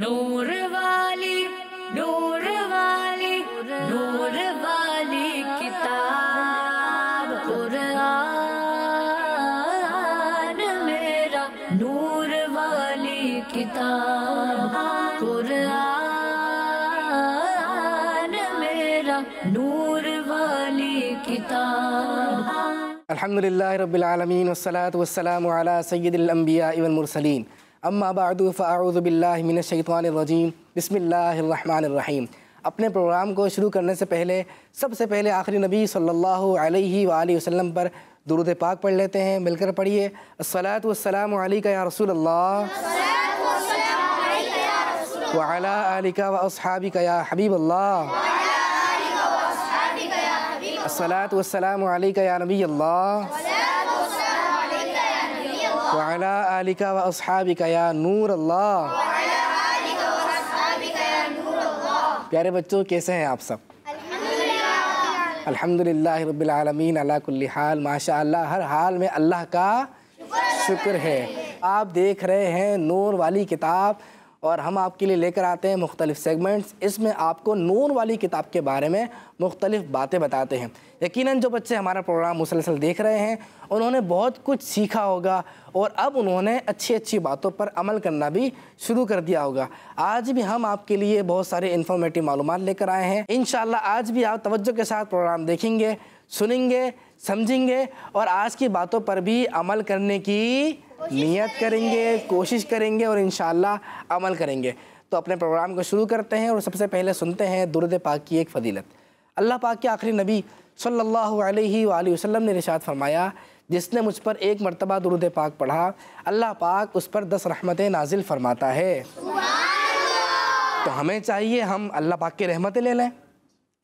नूर वाली नूर वाली नूर वाली किताब कुरान मेरा नूर वाली किताब कुरान मेरा नूर वाली किताब अलहमदिल्ला रबालमीन वसलात वसलाम सैदम्बिया इवन मुरसलिन अम्मा बादफ़ाउज़बिल्लिनशैतवानरजीम बसमीम अपने प्रोग्राम को शुरू करने से पहले सबसे पहले आखिरी नबी सल्ला वसम पर दुरुद पाक पढ़ लेते हैं मिलकर पढ़िए असलात वसलाम या रसूल वालिका वाला आलिका का असलात वसलाम या नबी अल्लाह वाला आलिका व असहाबिका या नूर अल्लाह प्यारे बच्चों कैसे हैं आप सब अल्हम्दुलिल्लाह रब्बिल आलमीन अला कुल्ली हाल माशा अल्लाह हर हाल में अल्लाह का शुक्र है आप देख रहे हैं नूर वाली किताब और हम आपके लिए लेकर आते हैं मुख्तलिफ सेगमेंट्स इसमें आपको नून वाली किताब के बारे में मुख्तलिफ बातें बताते हैं यकीनन जो बच्चे हमारा प्रोग्राम मुसलसल देख रहे हैं उन्होंने बहुत कुछ सीखा होगा और अब उन्होंने अच्छी अच्छी बातों पर अमल करना भी शुरू कर दिया होगा आज भी हम आपके लिए बहुत सारे इन्फॉर्मेटिव मालूम लेकर आए हैं इन आज भी आप तवज्जो के साथ प्रोग्राम देखेंगे सुनेंगे समझेंगे और आज की बातों पर भी अमल करने की नियत करेंगे कोशिश करेंगे और इन अमल करेंगे तो अपने प्रोग्राम को शुरू करते हैं और सबसे पहले सुनते हैं दुरद पाक की एक फ़जीलत अल्लाह पाक के आखिरी नबी सल्लल्लाहु अलैहि वसल्लम ने निशात फरमाया जिसने मुझ पर एक मरतबा दुरुद पाक पढ़ा अल्लाह पाक उस पर दस रहमतें नाजिल फरमाता है तो हमें चाहिए हम अल्लाह पाक की रहमतें ले लें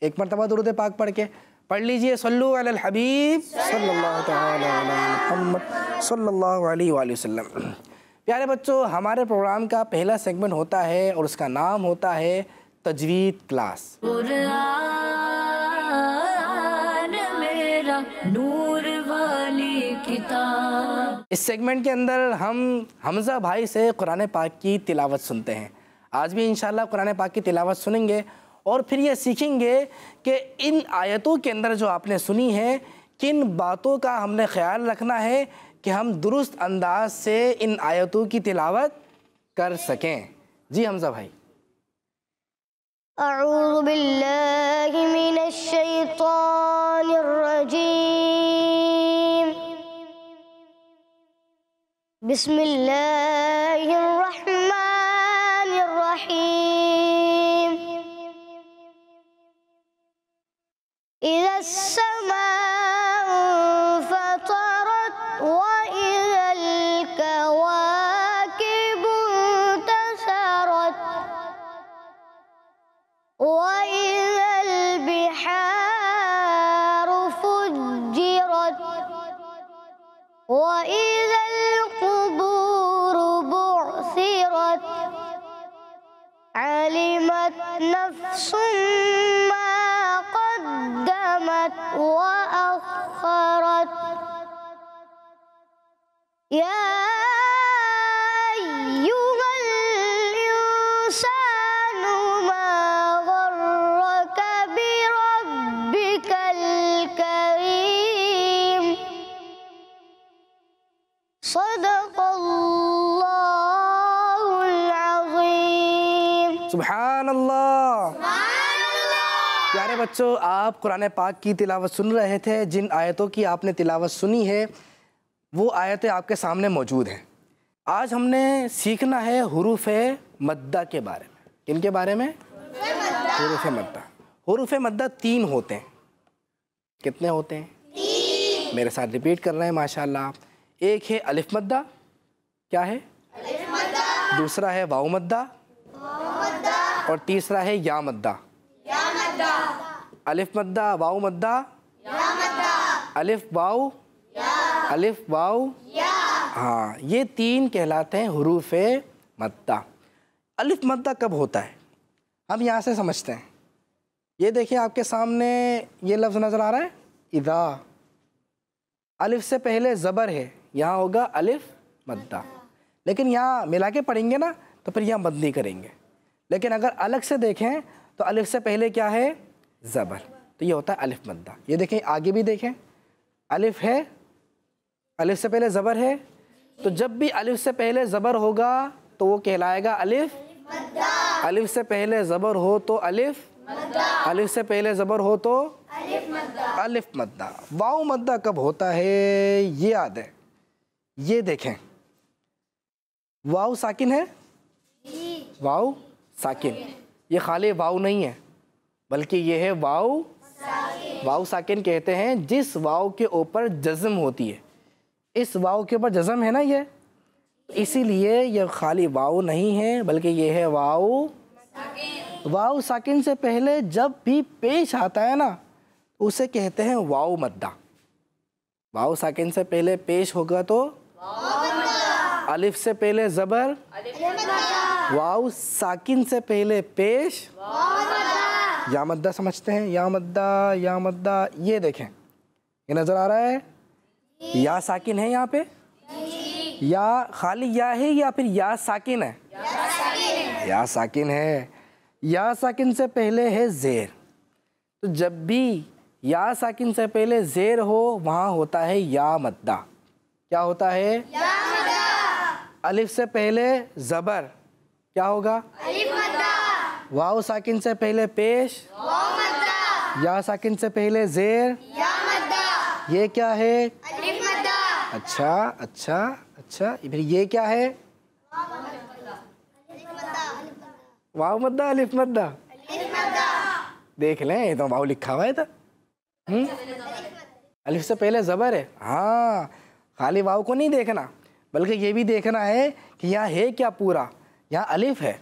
एक मरतबा दुरुद पाक पढ़ के पढ़ लीजिए सल्लू अल हबीब सल्लल्लाहु अलैहि वसल्लम प्यारे बच्चों हमारे प्रोग्राम का पहला सेगमेंट होता है और उसका नाम होता है तजवीद क्लास इस सेगमेंट के अंदर हम हमज़ा भाई से कुरान पाक की तिलावत सुनते हैं आज भी इंशाल्लाह कुरान पाक की तिलावत सुनेंगे और फिर ये सीखेंगे कि इन आयतों के अंदर जो आपने सुनी है किन बातों का हमने ख्याल रखना है कि हम दुरुस्त अंदाज से इन आयतों की तिलावत कर सकें जी हमजा भाई أعوذ بالله من الشيطان الرجيم بسم الله الرحمن الرحيم so قدمت وأخرت يا बच्चों आप कुरान पाक की तिलावत सुन रहे थे जिन आयतों की आपने तिलावत सुनी है वो आयतें आपके सामने मौजूद हैं आज हमने सीखना है हरूफ मद्दा के बारे में किन के बारे में हरूफ मद्दा हरूफ मद्दा तीन होते हैं कितने होते हैं मेरे साथ रिपीट कर रहे हैं माशाल्लाह एक है अलिफ मद्दा क्या है दूसरा है वाऊ मद्दा और तीसरा है या मद्दा अलिफ मद्दा वाव मद्दा अलिफ वाव अलिफ वाव हाँ ये तीन कहलाते हैं हरूफ मद्दा अलिफ मद्दा कब होता है हम यहाँ से समझते हैं ये देखिए आपके सामने ये लफ्ज़ नज़र आ रहा है इदा अलिफ से पहले ज़बर है यहाँ होगा अलिफ मद्दा लेकिन यहाँ मिला के पढ़ेंगे ना तो फिर यहाँ मद नहीं करेंगे लेकिन अगर अलग से देखें तो अलिफ से पहले क्या है ज़बर तो ये होता है अलिफ मद्दा ये देखें आगे भी देखें अलिफ है अलिफ से पहले ज़बर है तो जब भी अलिफ से पहले ज़बर होगा तो वो कहलाएगा अलिफ अलिफ से पहले ज़बर हो तो अलिफ अलिफ से पहले ज़बर हो तो अलिफ मद्दा वाऊ मद्दा कब होता है ये याद है ये देखें वाऊ साकिन है वाऊ साकिन ये खाली वाऊ नहीं है बल्कि ये है वाव वाव साकिन कहते हैं जिस वाव के ऊपर जज्म होती है इस वाव के ऊपर जज्म है ना ये तो इसीलिए यह खाली वाव नहीं है बल्कि यह है वाव वाव साकिन से पहले जब भी पेश आता है ना तो उसे कहते हैं वाव मद्दा वाव साकिन से पहले पेश होगा तो अलिफ से पहले ज़बर वाव साकिन से पहले पेश या मद्दा समझते हैं या मद्दा या मद्दा ये देखें ये नज़र आ रहा है या साकिन है यहाँ पे या खाली या है या फिर या साकिन है या साकिन है या साकिन, से पहले है ज़ेर तो जब भी या साकिन से पहले ज़ेर हो वहाँ होता है या मद्दा क्या होता है अलिफ से पहले ज़बर क्या होगा अलिफ वाव साकिन से पहले पेश या साकिन से पहले जेर ये क्या है अच्छा अच्छा अच्छा फिर ये क्या है वाव मद्दा अलिफ मद्दा देख लें ये तो वाव लिखा हुआ है था तो। हम्म? अलिफ से पहले ज़बर है हाँ खाली वाव को नहीं देखना बल्कि ये भी देखना है कि यहाँ है क्या पूरा यहाँ अलिफ है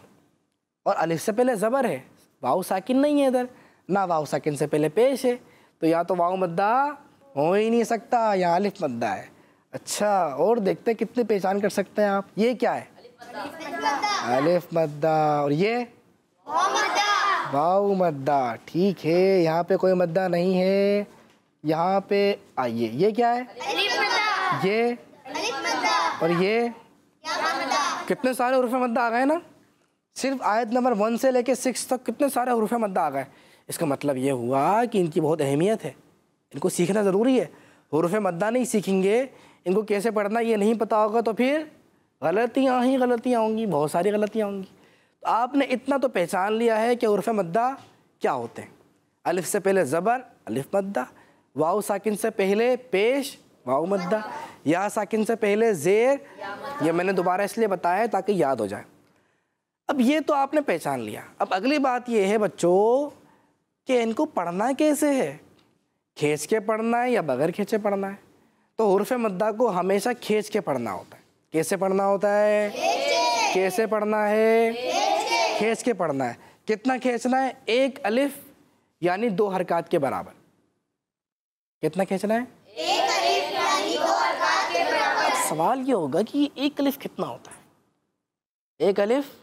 और अलिफ से पहले ज़बर है वाव साकिन नहीं है इधर ना वाव साकिन से पहले पेश है तो यहाँ तो वाव मद्दा हो ही नहीं सकता यहाँ अलिफ मद्दा है अच्छा और देखते कितने पहचान कर सकते हैं आप ये क्या है अलिफ मद्दा और ये वाव मद्दा ठीक है यहाँ पे कोई मद्दा नहीं है यहाँ पे आइए ये क्या है ये और ये कितने सारे उर्फ मद्दा आ गए ना सिर्फ आयत नंबर वन से लेकर सिक्स तक कितने सारे हरूफ मद्दा आ गए इसका मतलब ये हुआ कि इनकी बहुत अहमियत है इनको सीखना ज़रूरी है हरूफ मद्दा नहीं सीखेंगे इनको कैसे पढ़ना ये नहीं पता होगा तो फिर गलतियाँ ही गलतियाँ होंगी बहुत सारी गलतियाँ होंगी तो आपने इतना तो पहचान लिया है कि हरूफ मद्दा क्या होते हैं अलिफ से पहले ज़बर अलिफ मद्दा वाऊ साकिन से पहले पेश वाऊ मद्दा या साकिन से पहले ज़ेर यह मैंने दोबारा इसलिए बताया ताकि याद हो जाए अब ये तो आपने पहचान लिया अब अगली बात ये है बच्चों कि इनको पढ़ना कैसे है खींच के पढ़ना है या बगैर खींचे पढ़ना है तो उर्फ मद्दा को हमेशा खींच के पढ़ना होता है कैसे पढ़ना होता है कैसे पढ़ना है खींच के पढ़ना है कितना खींचना है एक अलिफ यानी दो हरकत के बराबर कितना खींचना है एक अलिफ यानी दो हरकत के बराबर सवाल ये होगा कि एक अलिफ कितना होता है एक अलिफ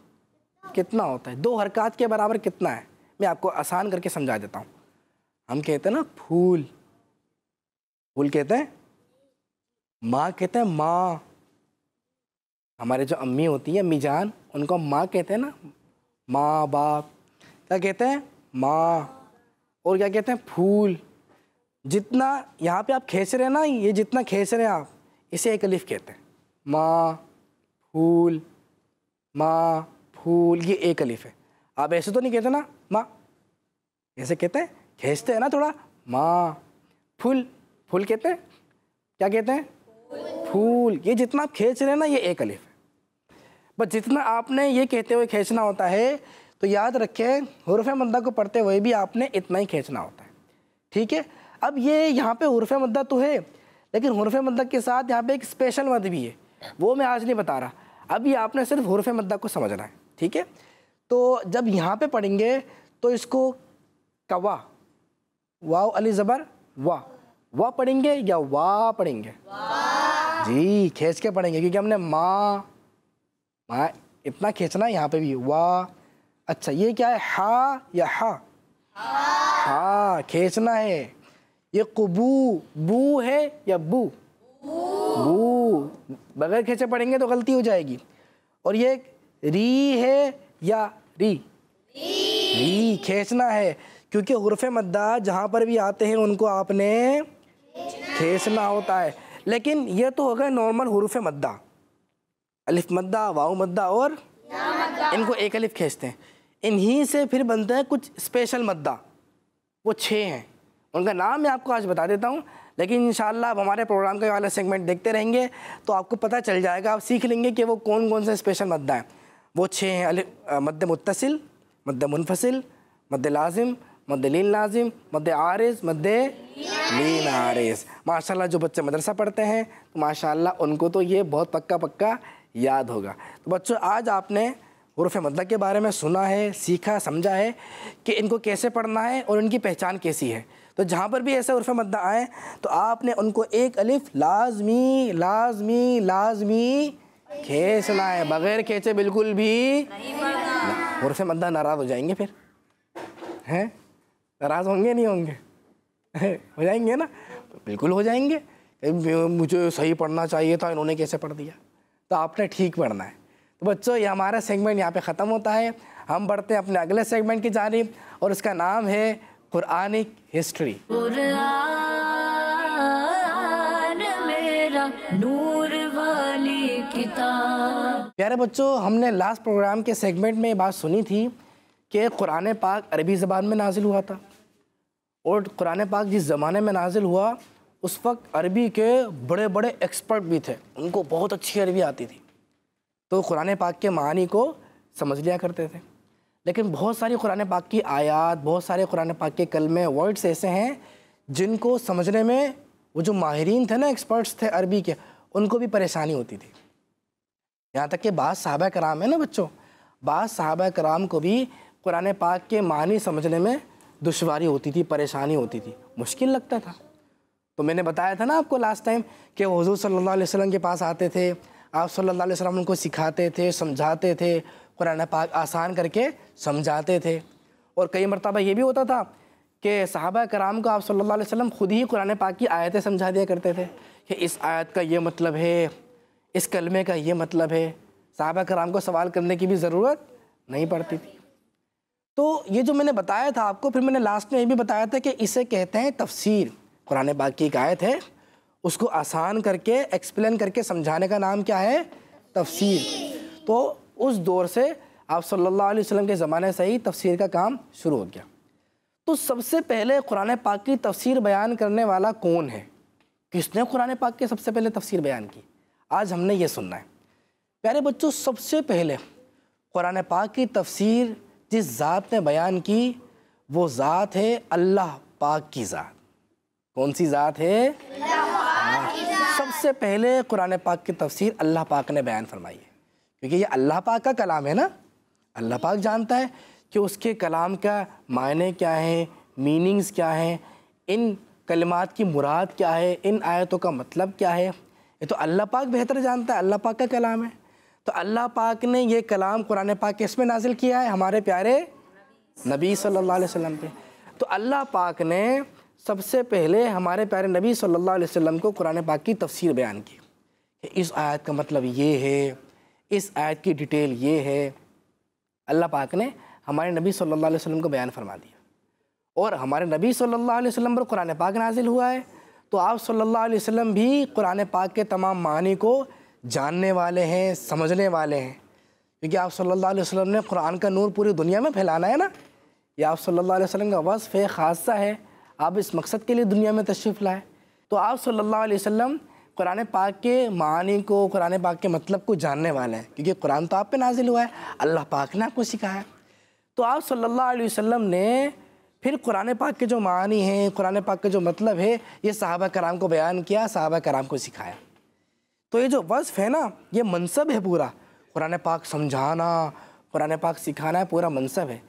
कितना होता है दो हरकत के बराबर कितना है मैं आपको आसान करके समझा देता हूँ हम कहते हैं ना फूल फूल कहते हैं माँ कहते हैं माँ हमारे जो अम्मी होती है अम्मी जान उनको माँ कहते हैं ना माँ बाप क्या कहते हैं माँ और क्या कहते हैं फूल जितना यहाँ पे आप खेच रहे हैं ना ये जितना खेच रहे हैं आप इसे एक अलिफ कहते हैं माँ फूल माँ फूल ये एक अलिफ है आप ऐसे तो नहीं कहते ना माँ ऐसे कहते हैं खींचते हैं ना थोड़ा माँ फूल फूल कहते हैं क्या कहते हैं फूल ये जितना आप खींच रहे हैं ना ये एक अलिफ है बस जितना आपने ये कहते हुए खींचना होता है तो याद रखें हरफ मद्दा को पढ़ते हुए भी आपने इतना ही खींचना होता है ठीक है अब ये यहाँ पे हरफ मद्दा तो है लेकिन हरफ मद्दा के साथ यहाँ पे एक स्पेशल मद भी है वो मैं आज नहीं बता रहा अभी आपने सिर्फ हरफ मद्दा को समझना है ठीक है तो जब यहाँ पे पढ़ेंगे तो इसको कवा वाओ अली ज़बर वाह वाह पढ़ेंगे या वाह पढ़ेंगे जी खींच के पढ़ेंगे क्योंकि हमने माँ माँ इतना खींचना है यहाँ पे भी वाह अच्छा ये क्या है हा या हा हा खींचना है ये कुबू बू है या बू बू बगैर खींचे पढ़ेंगे तो गलती हो जाएगी और ये री है या री री खेचना है क्योंकि हरफ मद्दा जहाँ पर भी आते हैं उनको आपने खींचना होता है लेकिन ये तो हो गए नॉर्मल हरूफ मद्दा अलिफ मद्दा वाऊ मद्दा और इनको एक अलिफ खींचते हैं इन्हीं से फिर बनते हैं कुछ स्पेशल मद्दा वो छः हैं उनका नाम मैं आपको आज बता देता हूँ लेकिन इन आप हमारे प्रोग्राम का वाला सेगमेंट देखते रहेंगे तो आपको पता चल जाएगा आप सीख लेंगे कि वो कौन कौन से स्पेशल मद्दा हैं वो छः हैं मद मुतसिल मद मुनफसिल मद लाजिम मद लीन लाजिम मद आरज मद लीन आरज माशाल्लाह जो बच्चे मदरसा पढ़ते हैं तो माशाल्लाह उनको तो ये बहुत पक्का पक्का याद होगा तो बच्चों आज आपने हरूफ मद के बारे में सुना है सीखा समझा है कि इनको कैसे पढ़ना है और इनकी पहचान कैसी है तो जहाँ पर भी ऐसे उर्फ मद आए तो आपने उनको एक अलिफ लाजमी लाजमी लाजमी खींचना है बगैर खेचे बिल्कुल भी और से मंदा नाराज़ हो जाएंगे फिर हैं नाराज़ होंगे नहीं होंगे हो जाएंगे ना बिल्कुल हो जाएंगे मुझे सही पढ़ना चाहिए था इन्होंने कैसे पढ़ दिया तो आपने ठीक पढ़ना है तो बच्चों ये हमारा सेगमेंट यहाँ पे ख़त्म होता है हम बढ़ते हैं अपने अगले सेगमेंट की जानी और इसका नाम है कुरानिक हिस्ट्री प्यारे बच्चों हमने लास्ट प्रोग्राम के सेगमेंट में ये बात सुनी थी कि कुरान पाक अरबी ज़बान में नाजिल हुआ था और कुरान पाक जिस ज़माने में नाजिल हुआ उस वक्त अरबी के बड़े बड़े एक्सपर्ट भी थे उनको बहुत अच्छी अरबी आती थी तो कुरान पाक के मानी को समझ लिया करते थे लेकिन बहुत सारी कुरान पाक की आयात बहुत सारे कुरान पाक के कलमे वर्ड्स ऐसे हैं जिनको समझने में वो जो माहरीन थे ना एक्सपर्ट्स थे अरबी के उनको भी परेशानी होती थी यहाँ तक कि बाद साहब कराम है ना बच्चों बाद साहब कराम को भी कुरान पाक के मानी समझने में दुशारी होती थी परेशानी होती थी मुश्किल लगता था तो मैंने बताया था ना आपको लास्ट टाइम कि हज़ू सल्ला वसम के पास आते थे आप सल्ला वसम उनको सिखाते थे समझाते थे कुरान पाक आसान करके समझाते थे और कई मरतबा ये भी होता था कि साहबा कराम को आप सल्ला वसम खुद ही कुरान पाक की आयतें समझा दिया करते थे कि इस आयत का ये मतलब है इस कलमे का ये मतलब है साहबा कराम को सवाल करने की भी ज़रूरत नहीं पड़ती थी तो ये जो मैंने बताया था आपको फिर मैंने लास्ट में ये भी बताया था कि इसे कहते हैं तफसीर कुरान बाग की एक आयत है उसको आसान करके एक्सप्लेन करके समझाने का नाम क्या है तफसीर तो उस दौर से आप सल्ला वसम के ज़माने से ही तफसीर का काम शुरू हो गया तो सबसे पहले कुरान पाक की तफसीर बयान करने वाला कौन है किसने कुरान पाक की सबसे पहले तफसीर बयान की आज हमने ये सुनना है प्यारे बच्चों सबसे पहले कुरान पाक की तफसीर जिस ज़ात ने बयान की वो ज़ात है अल्लाह पाक की ज़ात कौन सी ज़ात है सबसे पहले कुरान पाक की तफसीर अल्लाह पाक ने बयान फरमाई है क्योंकि ये अल्लाह पाक का कलाम है ना अल्लाह पाक जानता है कि उसके कलाम का मायने क्या हैं मीनिंग्स क्या हैं इन कलमात की मुराद क्या है इन आयतों का मतलब क्या है ये तो अल्लाह पाक बेहतर जानता है अल्लाह पाक का कलाम है तो अल्लाह पाक ने ये कलाम कुरान पाक किस में नाजिल किया है हमारे प्यारे नबी सल्लल्लाहु अलैहि वसल्लम पे तो अल्लाह पाक ने सबसे पहले हमारे प्यारे नबी सल्लल्लाहु अलैहि वसल्लम को कुरान पाक की तफसीर बयान की कि इस आयत का मतलब ये है इस आयत की डिटेल ये है अल्लाह पाक ने हमारे नबी सल्लल्लाहु अलैहि वसल्लम को बयान फरमा दिया और हमारे नबी सल्लल्लाहु अलैहि वसल्लम पर कुरान पाक नाजिल हुआ है तो आप सल्लल्लाहु अलैहि वसल्लम भी कुरान पाक के तमाम मानी को जानने वाले हैं समझने वाले हैं क्योंकि आप सल्लल्लाहु अलैहि वसल्लम ने कुरान का नूर पूरी दुनिया में फैलाना है ना ये आप सल्लल्लाहु अलैहि वसल्लम का वसफ़ है खासा है आप इस मकसद के लिए दुनिया में तशरीफ़ लाए तो आप सल्ला वसम कुरान पाक के मानी को कुरान पाक के मतलब को जानने वाले हैं क्योंकि कुरान तो आप पे नाजिल हुआ है अल्लाह पाक ने आपको सिखाया तो आप सल्ला वसम ने फिर कुरान पाक के जो मानी हैं कुरान पाक के जो मतलब है ये साहबा कराम को बयान किया साहबा कराम को सिखाया तो ये जो वज़ है ना ये मनसब है पूरा कुरान पाक समझाना कुरान पाक सिखाना है पूरा मनसब है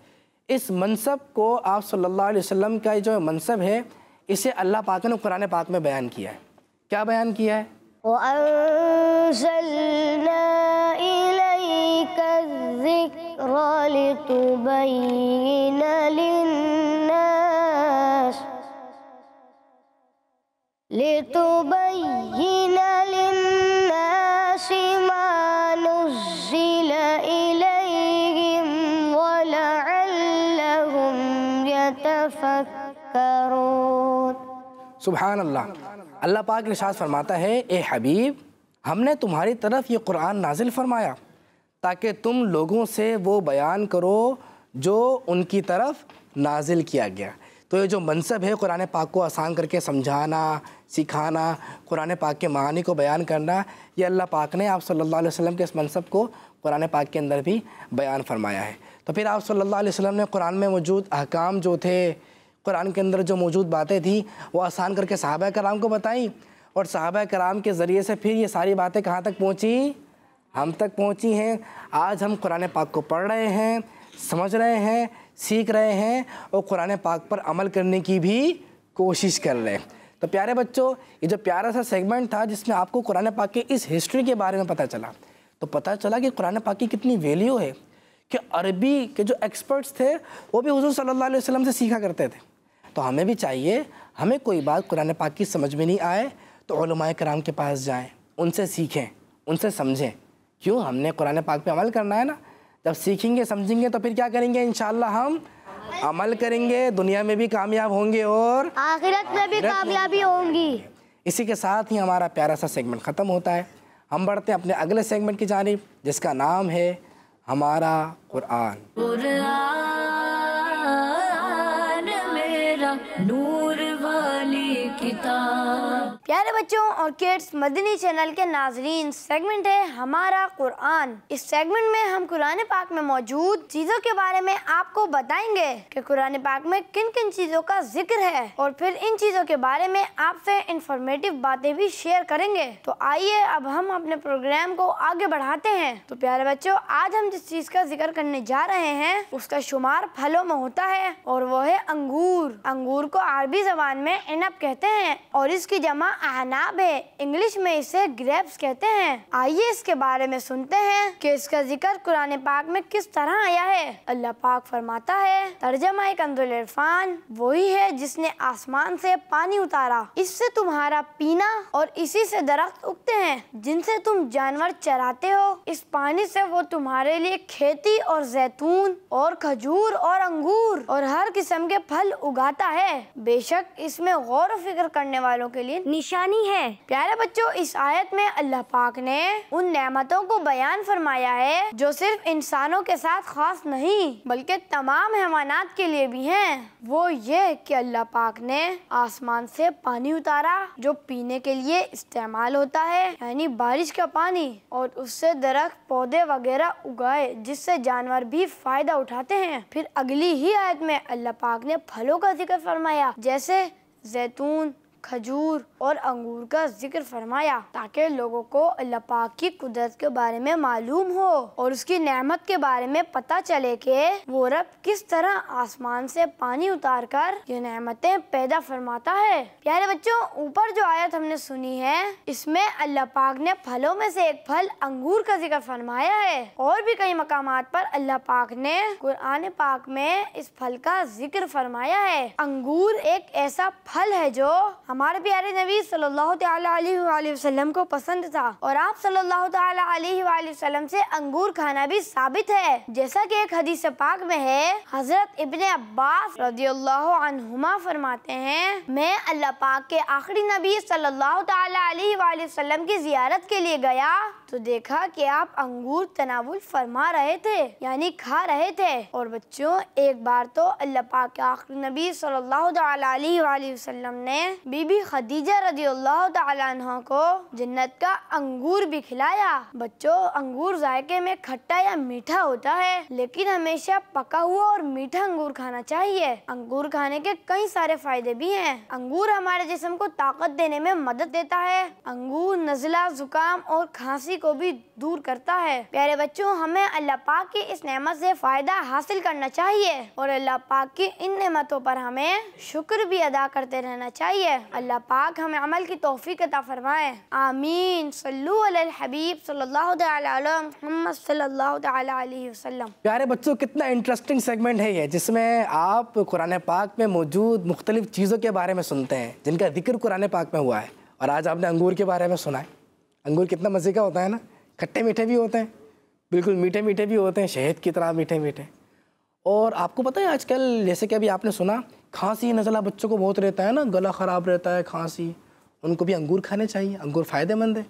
इस मनसब को आप सल्लल्लाहु अलैहि वसल्लम का जो मनसब है इसे अल्लाह पाक ने कुरान पाक में बयान किया है क्या बयान किया है وأنزلنا لتبين للناس ما सुबहान अल्लाह अल्लाह पाक निशात फरमाता है ए हबीब हमने तुम्हारी तरफ ये कुरान नाजिल फरमाया ताकि तुम लोगों से वो बयान करो जो उनकी तरफ नाजिल किया गया तो ये जो मनसब है कुरान पाक को आसान करके समझाना सिखाना कुरान पाक के मानी को बयान करना ये अल्लाह पाक ने आप सल्लल्लाहु अलैहि वसल्लम के इस मनसब को कुरान पाक के अंदर भी बयान फरमाया है तो फिर आप सल्लल्लाहु अलैहि वसल्लम ने कुरान में मौजूद अहकाम जो थे कुरान के अंदर जो मौजूद बातें थी वो आसान करके साहब कराम को बताई और साहबा कराम के ज़रिए से फिर ये सारी बातें कहाँ तक पहुँची हम तक पहुँची हैं आज हम कुरान पाक को पढ़ रहे हैं समझ रहे हैं सीख रहे हैं और कुरान पाक पर अमल करने की भी कोशिश कर रहे हैं तो प्यारे बच्चों ये जो प्यारा सा सेगमेंट था जिसमें आपको कुरान पाक की इस हिस्ट्री के बारे में पता चला तो पता चला कि कुरान पाक की कितनी वैल्यू है कि अरबी के जो एक्सपर्ट्स थे वो भी हजू सल्लल्लाहु अलैहि वसल्लम से सीखा करते थे तो हमें भी चाहिए हमें कोई बात कुरान पाक की समझ में नहीं आए तो कराम के पास जाएँ उनसे सीखें उनसे समझें क्यों हमने कुरान पाक पे अमल करना है ना जब सीखेंगे समझेंगे तो फिर क्या करेंगे इन हम अमल करेंगे दुनिया में भी कामयाब होंगे और आखिरत में भी कामयाबी होंगी इसी के साथ ही हमारा प्यारा सा सेगमेंट ख़त्म होता है हम बढ़ते हैं अपने अगले सेगमेंट की जानब जिसका नाम है हमारा कुरान प्यारे बच्चों और किड्स मदनी चैनल के नाजरीन सेगमेंट है हमारा कुरान इस सेगमेंट में हम कुरान पाक में मौजूद चीज़ों के बारे में आपको बताएंगे कि कुरान पाक में किन किन चीज़ों का जिक्र है और फिर इन चीज़ों के बारे में आपसे इंफॉर्मेटिव बातें भी शेयर करेंगे तो आइए अब हम अपने प्रोग्राम को आगे बढ़ाते हैं तो प्यारे बच्चों आज हम जिस चीज़ का जिक्र करने जा रहे हैं उसका शुमार फलों में होता है और वो है अंगूर अंगूर को अरबी जबान में इनप कहते हैं और इसकी जमा अनाब है इंग्लिश में इसे ग्रेप्स कहते हैं आइए इसके बारे में सुनते हैं कि इसका जिक्र कुरान पाक में किस तरह आया है अल्लाह पाक फरमाता है तर्जमा कंजुल इरफान वही है जिसने आसमान से पानी उतारा इससे तुम्हारा पीना और इसी से दरख्त उगते हैं जिनसे तुम जानवर चराते हो इस पानी से वो तुम्हारे लिए खेती और जैतून और खजूर और अंगूर और हर किस्म के फल उगाता है बेशक इसमें गौर फिक्र करने वालों के लिए निशानी है प्यारे बच्चों इस आयत में अल्लाह पाक ने उन नेमतों को बयान फरमाया है जो सिर्फ इंसानों के साथ खास नहीं बल्कि तमाम हैवानात के लिए भी हैं। वो ये कि अल्लाह पाक ने आसमान से पानी उतारा जो पीने के लिए इस्तेमाल होता है यानी बारिश का पानी और उससे दरख्त पौधे वगैरह उगाए जिससे जानवर भी फायदा उठाते हैं फिर अगली ही आयत में अल्लाह पाक ने फलों का जिक्र फरमाया जैसे जैतून खजूर और अंगूर का जिक्र फरमाया ताकि लोगों को अल्लाह पाक की कुदरत के बारे में मालूम हो और उसकी नेमत के बारे में पता चले कि वो रब किस तरह आसमान से पानी उतार कर ये नेमतें पैदा फरमाता है प्यारे बच्चों ऊपर जो आयत हमने सुनी है इसमें अल्लाह पाक ने फलों में से एक फल अंगूर का जिक्र फरमाया है और भी कई मकाम पर अल्लाह पाक ने कुरान पाक में इस फल का जिक्र फरमाया है अंगूर एक ऐसा फल है जो हमारे प्यारे नबी सल्लल्लाहु अलैहि वसल्लम को पसंद था और आप सल्लल्लाहु अलैहि वसल्लम से अंगूर खाना भी साबित है जैसा कि एक हदीस पाक में है हजरत इबन अब्बास रजी अल्लाह फरमाते हैं मैं अल्लाह पाक के आखिरी नबी सल्लल्लाहु अलैहि वसल्लम की जियारत के लिए गया तो देखा कि आप अंगूर तनावुल फरमा रहे थे यानी खा रहे थे और बच्चों एक बार तो अल्लाह पाक के आखिरी नबी सल्लल्लाहु अलैहि वसल्लम ने बीबी खदीजा रजी अल्लाह को जन्नत का अंगूर भी खिलाया बच्चों अंगूर जायके में खट्टा या मीठा होता है लेकिन हमेशा पका हुआ और मीठा अंगूर खाना चाहिए अंगूर खाने के कई सारे फायदे भी हैं अंगूर हमारे जिसम को ताकत देने में मदद देता है अंगूर नजला जुकाम और खांसी गरीबी को भी दूर करता है प्यारे बच्चों हमें अल्लाह पाक की इस नेमत से फ़ायदा हासिल करना चाहिए और अल्लाह पाक की इन नेमतों पर हमें शुक्र भी अदा करते रहना चाहिए अल्लाह पाक हमें अमल की तोहफी अता फरमाए आमीन हबीब सल्लल्लाहु प्यारे बच्चों कितना इंटरेस्टिंग सेगमेंट है ये जिसमे आप कुरान पाक में मौजूद मुख्तलिफ चीज़ों के बारे में सुनते हैं जिनका जिक्र कुरान पाक में हुआ है और आज आपने अंगूर के बारे में सुना है अंगूर कितना मज़े का होता है ना खट्टे मीठे भी होते हैं बिल्कुल मीठे मीठे भी होते हैं शहद की तरह मीठे मीठे और आपको पता है आजकल जैसे कि अभी आपने सुना खांसी नज़ला बच्चों को बहुत रहता है ना गला ख़राब रहता है खांसी उनको भी अंगूर खाने चाहिए अंगूर फ़ायदेमंद है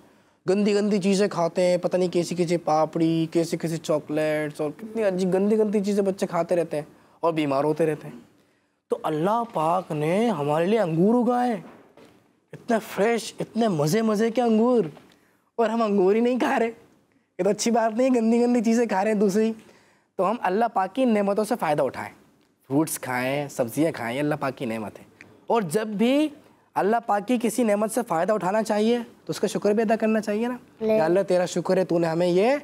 गंदी गंदी चीज़ें खाते हैं पता नहीं कैसी कैसी पापड़ी कैसी कैसी चॉकलेट्स और कितनी अजीब गंदी गंदी चीज़ें बच्चे खाते रहते हैं और बीमार होते रहते हैं तो अल्लाह पाक ने हमारे लिए अंगूर उगाए इतने फ्रेश इतने मज़े मज़े के अंगूर और हम अंगूरी नहीं खा रहे ये तो अच्छी बात नहीं है गंदी गंदी चीज़ें खा रहे हैं दूसरी तो हम अल्लाह पाक की नेमतों से फ़ायदा उठाएं फ्रूट्स खाएं सब्ज़ियाँ खाएं अल्लाह पाक की नेमत है और जब भी अल्लाह पाक की किसी नेमत से फ़ायदा उठाना चाहिए तो उसका शुक्र भी अदा करना चाहिए ना अल्लाह तेरा शुक्र है तूने हमें ये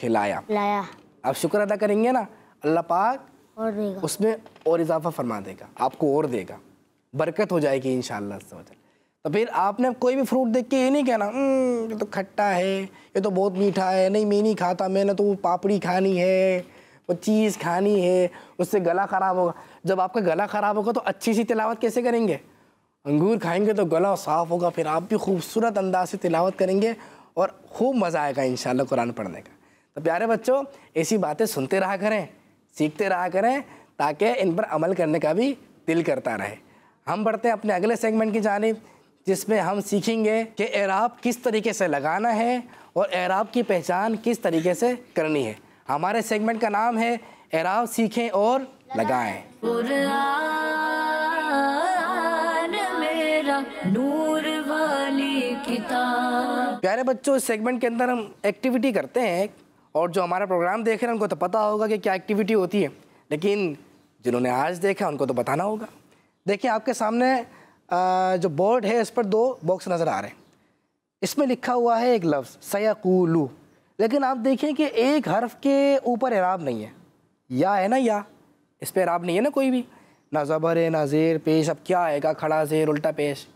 खिलाया अब आप शुक्र अदा करेंगे ना अल्लाह पाक और देगा उसमें और इजाफा फरमा देगा आपको और देगा बरकत हो जाएगी इन शाह तो फिर आपने कोई भी फ्रूट देख के ये नहीं कहना हम्म, ये तो खट्टा है ये तो बहुत मीठा है नहीं मैं नहीं खाता मैंने तो वो पापड़ी खानी है वो चीज़ खानी है उससे गला ख़राब होगा जब आपका गला ख़राब होगा तो अच्छी सी तिलावत कैसे करेंगे अंगूर खाएंगे तो गला साफ़ होगा फिर आप भी खूबसूरत अंदाज से तिलावत करेंगे और खूब मज़ा आएगा इन कुरान पढ़ने का तो प्यारे बच्चों ऐसी बातें सुनते रहा करें सीखते रहा करें ताकि इन पर अमल करने का भी दिल करता रहे हम बढ़ते हैं अपने अगले सेगमेंट की जानब जिसमें हम सीखेंगे कि एराब किस तरीके से लगाना है और एराब की पहचान किस तरीके से करनी है हमारे सेगमेंट का नाम है एराब सीखें और लगाएं नूर वाली किताब प्यारे बच्चों इस सेगमेंट के अंदर हम एक्टिविटी करते हैं और जो हमारा प्रोग्राम देख रहे हैं उनको तो पता होगा कि क्या एक्टिविटी होती है लेकिन जिन्होंने आज देखा उनको तो बताना होगा देखिए आपके सामने जो बोर्ड है इस पर दो बॉक्स नज़र आ रहे हैं इसमें लिखा हुआ है एक लफ्ज़ सयाकूलू लेकिन आप देखें कि एक हर्फ के ऊपर इराब नहीं है या है ना या इस पर इराब नहीं है ना कोई भी ना ज़बर है ना जेर पेश अब क्या आएगा खड़ा जेर उल्टा पेश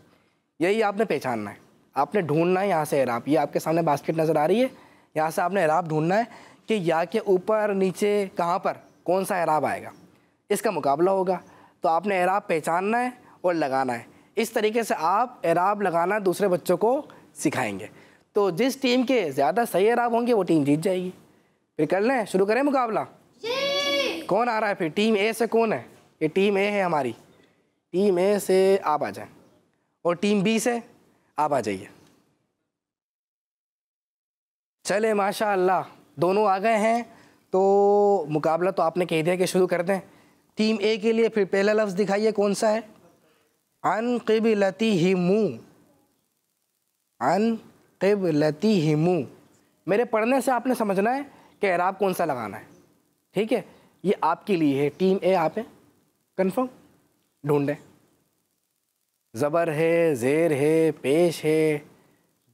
यही आपने पहचानना है आपने ढूंढना है यहाँ से इराब ये आपके सामने बास्केट नज़र आ रही है यहाँ से आपने इराब ढूंढना है कि या के ऊपर नीचे कहाँ पर कौन सा इराब आएगा इसका मुकाबला होगा तो आपने इराब पहचानना है और लगाना है इस तरीके से आप एराब लगाना दूसरे बच्चों को सिखाएंगे तो जिस टीम के ज़्यादा सही एराब होंगे वो टीम जीत जाएगी फिर कर लें शुरू करें मुकाबला कौन आ रहा है फिर टीम ए से कौन है ये टीम ए है हमारी टीम ए से आप आ जाएं और टीम बी से आप आ जाइए चले माशा दोनों आ गए हैं तो मुकाबला तो आपने कह दिया कि शुरू कर दें टीम ए के लिए फिर पहला लफ्ज़ दिखाइए कौन सा है अन ही मुँह अन ही मुँह मेरे पढ़ने से आपने समझना है कि एराब कौन सा लगाना है ठीक है ये आपके लिए है टीम ए आप है कन्फर्म ढूँढें ज़बर है ज़ेर है पेश है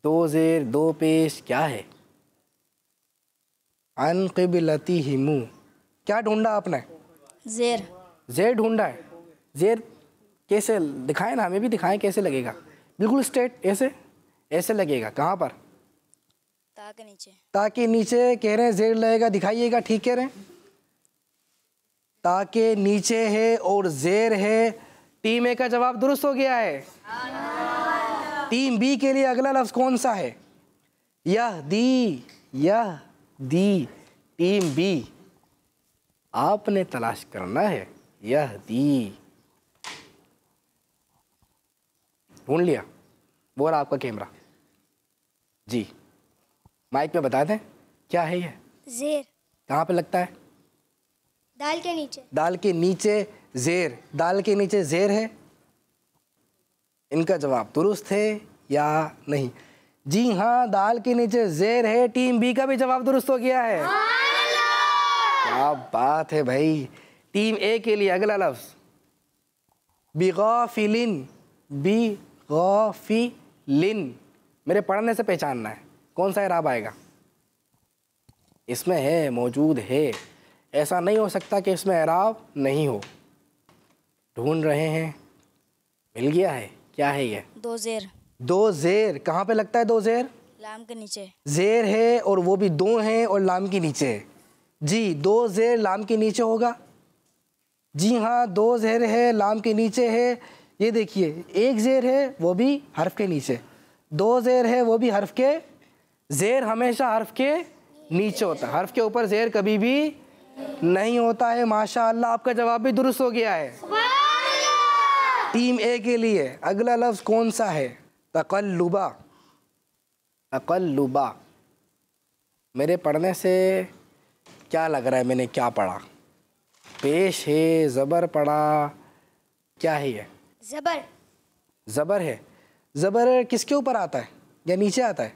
दो ज़ेर दो पेश क्या है अन ही मुँह क्या ढूँढा आपने जेर जेर ढूँढा है जेर कैसे दिखाएं ना हमें भी दिखाएं कैसे लगेगा बिल्कुल स्ट्रेट ऐसे ऐसे लगेगा कहाँ पर ताके नीचे ताके नीचे कह रहे हैं जेड लगेगा दिखाइएगा ठीक कह रहे हैं ताके नीचे है और जेर है टीम ए का जवाब दुरुस्त हो गया है टीम बी के लिए अगला लफ्ज कौन सा है यह दी यह दी टीम बी आपने तलाश करना है यह दी ढूंढ लिया वो रहा आपका कैमरा जी माइक में बता दें क्या है ये जेर कहाँ पे लगता है दाल के नीचे दाल के नीचे जेर दाल के नीचे जेर है इनका जवाब दुरुस्त है या नहीं जी हाँ दाल के नीचे जेर है टीम बी का भी जवाब दुरुस्त हो गया है क्या बात है भाई टीम ए के लिए अगला लफ्ज बिगाफिलिन बी गौफी लिन मेरे पढ़ने से पहचानना है कौन सा इराब आएगा इसमें है मौजूद है ऐसा नहीं हो सकता कि इसमें इराब नहीं हो ढूंढ रहे हैं मिल गया है क्या है ये दो जेर दो जेर कहाँ पे लगता है दो जेर लाम के नीचे जेर है और वो भी दो हैं और लाम के नीचे है जी दो जेर लाम के नीचे होगा जी हाँ दो जेर है लाम के नीचे है ये देखिए एक ज़ेर है वो भी हर्फ के नीचे दो ज़ेर है वो भी हर्फ के ज़ेर हमेशा हर्फ के नीचे होता है हर्फ के ऊपर ज़ेर कभी भी नहीं होता है माशा आपका जवाब भी दुरुस्त हो गया है टीम ए के लिए अगला लफ्ज़ कौन सा है तकल्लुबा तकल्लुबा मेरे पढ़ने से क्या लग रहा है मैंने क्या पढ़ा पेश है ज़बर पढ़ा क्या ही है जबर जबर है जबर किसके ऊपर आता है या नीचे आता है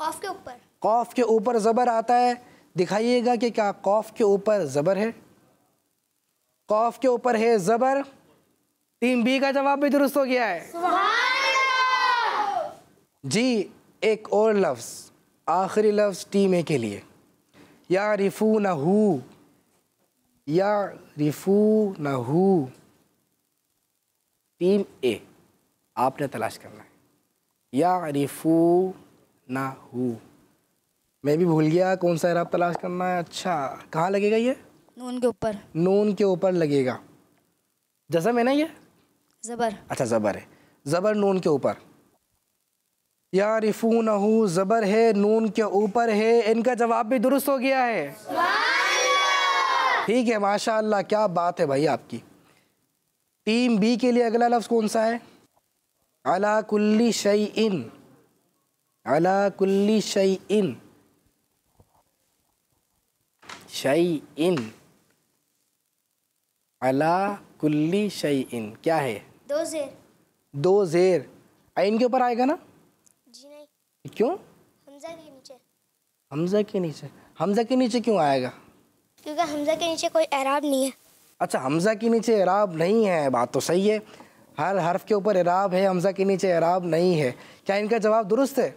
कौफ के ऊपर कौफ के ऊपर जबर आता है दिखाइएगा कि क्या कौफ के ऊपर जबर है कौफ के ऊपर है जबर टीम बी का जवाब भी दुरुस्त हो गया है जी एक और लफ्ज़ आखिरी लफ्ज़ टीम ए के लिए या रिफू न हु या रिफू न हु टीम ए आपने तलाश करना है या रिफू ना हु मैं भी भूल गया कौन सा आप तलाश करना है अच्छा कहाँ लगेगा ये नून के ऊपर नून के ऊपर लगेगा जसम है ना ये ज़बर अच्छा ज़बर है ज़बर नून के ऊपर या रिफू ना हु ज़बर है नून के ऊपर है इनका जवाब भी दुरुस्त हो गया है ठीक है माशाल्लाह क्या बात है भाई आपकी टीम बी के लिए अगला लफ्ज़ कौन सा है अला कुल्ली शई इन अला कुल्ली शई इन शई इन अला कुल्ली शई इन क्या है दो जेर दो जेर आइन के ऊपर आएगा ना जी नहीं क्यों हमजा के नीचे हमजा के नीचे हमजा के नीचे क्यों आएगा क्योंकि हमजा के नीचे कोई एराब नहीं है अच्छा हमज़ा के नीचे इराब नहीं है बात तो सही है हर हर्फ के ऊपर इराब है हमज़ा के नीचे इराब नहीं है क्या इनका जवाब दुरुस्त है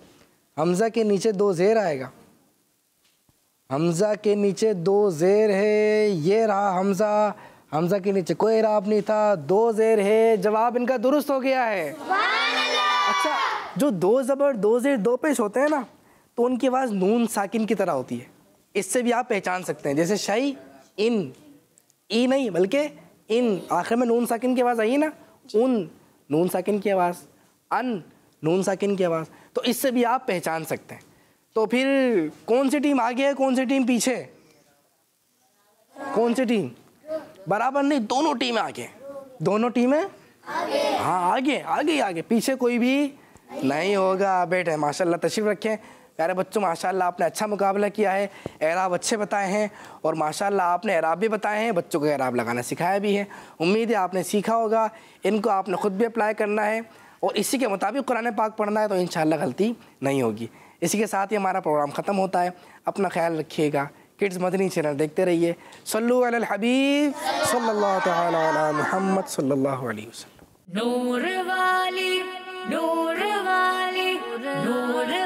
हमज़ा के नीचे दो ज़ेर आएगा हमज़ा के नीचे दो ज़ेर है ये रहा हमज़ा हमज़ा के नीचे कोई इराब नहीं था दो ज़ेर है जवाब इनका दुरुस्त हो गया है अच्छा जो दो ज़बर दो ज़ेर दो पेश होते हैं ना तो उनकी आवाज़ नून साकिन की तरह होती है इससे भी आप पहचान सकते हैं जैसे शाही इन ई नहीं बल्कि इन आखिर में नून साकिन की आवाज़ आई है ना उन नून साकिन की आवाज़ अन नून साकिन की आवाज़ तो इससे भी आप पहचान सकते हैं तो फिर कौन सी टीम आगे है कौन सी टीम पीछे कौन सी टीम बराबर नहीं दोनों टीमें आगे दोनों टीमें हाँ आगे आगे आगे पीछे कोई भी नहीं होगा बेटे माशाल्लाह तशरीफ रखें प्यारे बच्चों माशाल्लाह आपने अच्छा मुकाबला किया है एराब अच्छे बताए हैं और माशाल्लाह आपने एराब भी बताए हैं बच्चों को एराब लगाना सिखाया भी है उम्मीद है आपने सीखा होगा इनको आपने ख़ुद भी अप्लाई करना है और इसी के मुताबिक कुरान पाक पढ़ना है तो इन गलती नहीं होगी इसी के साथ ही हमारा प्रोग्राम ख़त्म होता है अपना ख्याल रखिएगा किड्स मदनी चैनल देखते रहिए सल्लु मोहम्मद नूर वाली नूर वाली नूर